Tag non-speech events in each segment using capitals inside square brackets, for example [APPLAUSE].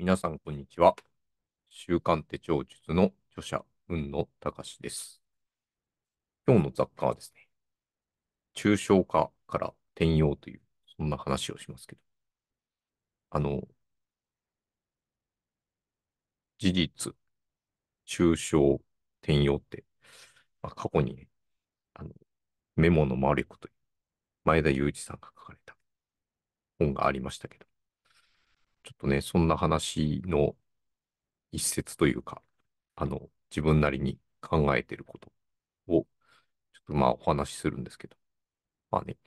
皆さん、こんにちは。週刊手帳術の著者、海野隆です。今日の雑貨はですね、抽象化から転用という、そんな話をしますけど、あの、事実、抽象、転用って、まあ、過去に、ね、あの、メモのマリコという前田祐一さんが書かれた本がありましたけど、ちょっとね、そんな話の一節というか、あの、自分なりに考えてることを、ちょっとまあお話しするんですけど、まあね、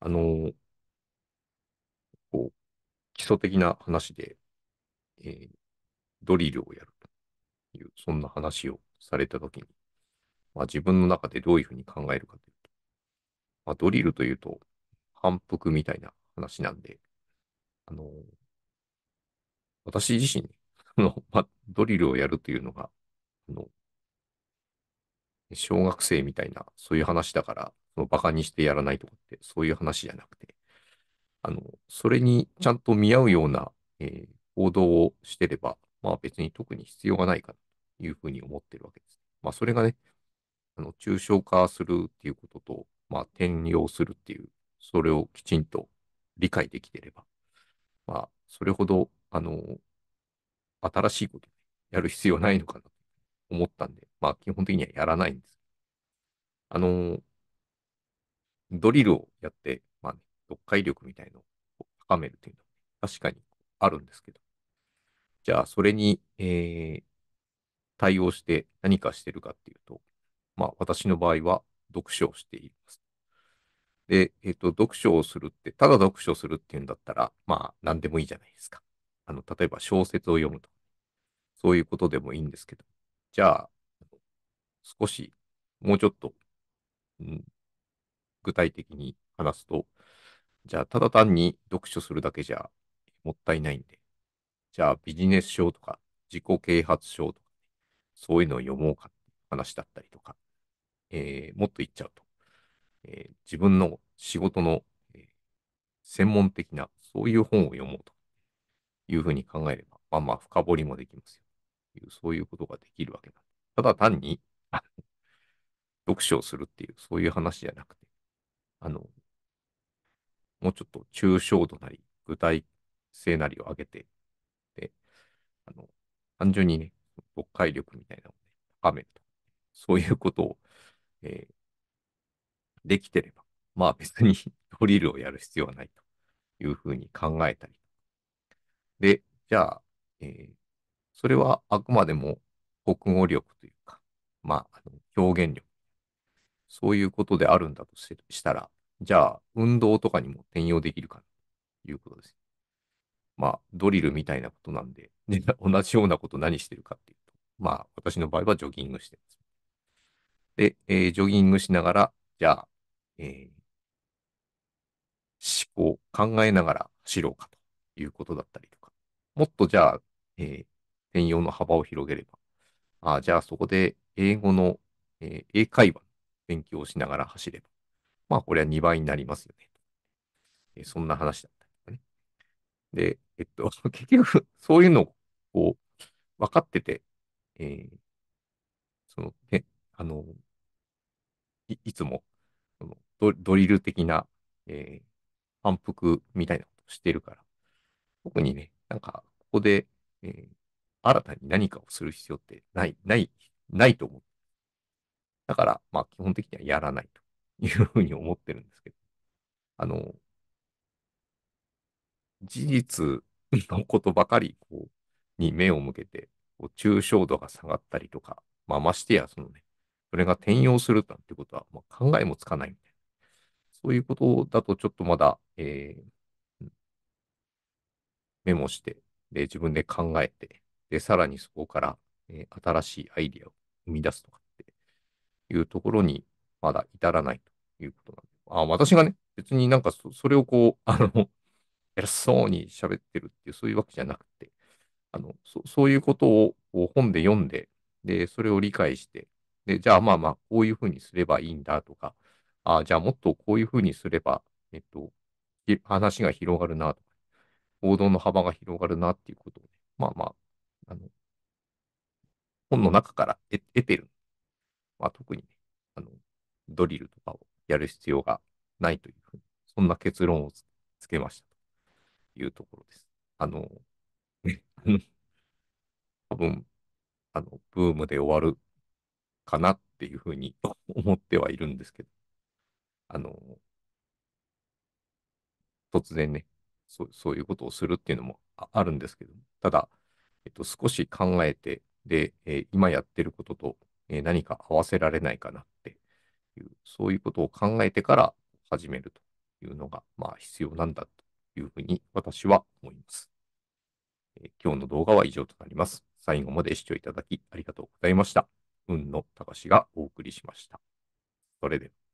あのこう、基礎的な話で、えー、ドリルをやるという、そんな話をされたときに、まあ自分の中でどういうふうに考えるかというと、まあドリルというと、反復みたいな話なんで、あのー私自身 [LAUGHS] の、まあ、ドリルをやるというのが、あの、小学生みたいな、そういう話だから、そのにしてやらないとかって、そういう話じゃなくて、あの、それにちゃんと見合うような、えー、行動をしてれば、まあ別に特に必要がないかというふうに思ってるわけです。まあそれがね、あの、抽象化するっていうことと、まあ転用するっていう、それをきちんと理解できてれば、まあそれほどあの、新しいことやる必要ないのかなと思ったんで、まあ基本的にはやらないんです。あの、ドリルをやって、まあね、読解力みたいのを高めるというのは、確かにあるんですけど、じゃあそれに、えー、対応して何かしてるかっていうと、まあ私の場合は読書をしています。で、えっ、ー、と、読書をするって、ただ読書するっていうんだったら、まあ何でもいいじゃないですか。あの、例えば小説を読むとか、そういうことでもいいんですけど、じゃあ、少し、もうちょっと、うん、具体的に話すと、じゃあ、ただ単に読書するだけじゃもったいないんで、じゃあ、ビジネス書とか、自己啓発書とか、そういうのを読もうかって話だったりとか、えー、もっと言っちゃうと、えー、自分の仕事の、えー、専門的な、そういう本を読もうというふうに考えれば、まあまあ深掘りもできますよ。というそういうことができるわけなただ単に、[LAUGHS] 読書をするっていう、そういう話じゃなくて、あの、もうちょっと抽象度なり、具体性なりを上げて、で、あの、単純にね、読解力みたいなのを、高めると。そういうことを、えー、できてれば、まあ別に [LAUGHS] ドリルをやる必要はないというふうに考えたりで、じゃあ、えー、それはあくまでも国語力というか、まあ、あの表現力。そういうことであるんだとしたら、じゃあ、運動とかにも転用できるかということです。まあ、ドリルみたいなことなんで、ね、[LAUGHS] 同じようなこと何してるかっていうと、まあ、私の場合はジョギングしてます。で、えー、ジョギングしながら、じゃあ、えー、思考、考えながら走ろうかということだったりともっとじゃあ、えー、転用の幅を広げれば、あじゃあそこで英語の、えー、英会話勉強をしながら走れば、まあこれは2倍になりますよね。えー、そんな話だったりとかね。で、えっと、[LAUGHS] 結局、そういうのを分かってて、えー、その、ね、あの、いいつもそのド、ドリル的な、えー、反復みたいなことをしてるから、特にね、なんか、ここで、えー、新たに何かをする必要ってない、ない、ないと思う。だから、まあ、基本的にはやらないというふうに思ってるんですけど、あの、事実のことばかり、こう、に目を向けて、こう、抽象度が下がったりとか、まあ、ましてや、そのね、それが転用するなんてことは、まあ、考えもつかないみたいな。そういうことだと、ちょっとまだ、えー、メモして、で、自分で考えて、で、さらにそこから、えー、新しいアイディアを生み出すとかっていうところに、まだ至らないということなんで。あ、私がね、別になんかそそれをこう、あの、偉そうに喋ってるっていう、そういうわけじゃなくて、あの、そそういうことを本で読んで、で、それを理解して、で、じゃあまあまあ、こういうふうにすればいいんだとか、あじゃあもっとこういうふうにすれば、えっと、話が広がるなとか、報道の幅が広がるなっていうことを、ね、まあまあ、あの、本の中から得てる。まあ特にね、あの、ドリルとかをやる必要がないというふうに、そんな結論をつけましたというところです。あの、ね、多分、あの、ブームで終わるかなっていうふうに [LAUGHS] 思ってはいるんですけど、あの、突然ね、そうそういうことをするっていうのもあるんですけど、ただ、えっと、少し考えて、で、えー、今やってることと、えー、何か合わせられないかなっていう、そういうことを考えてから始めるというのが、まあ、必要なんだというふうに私は思います、えー、今日の動画は以上となります。最後まで視聴いただきありがとうございました。運のたかしがお送りしました。それでは。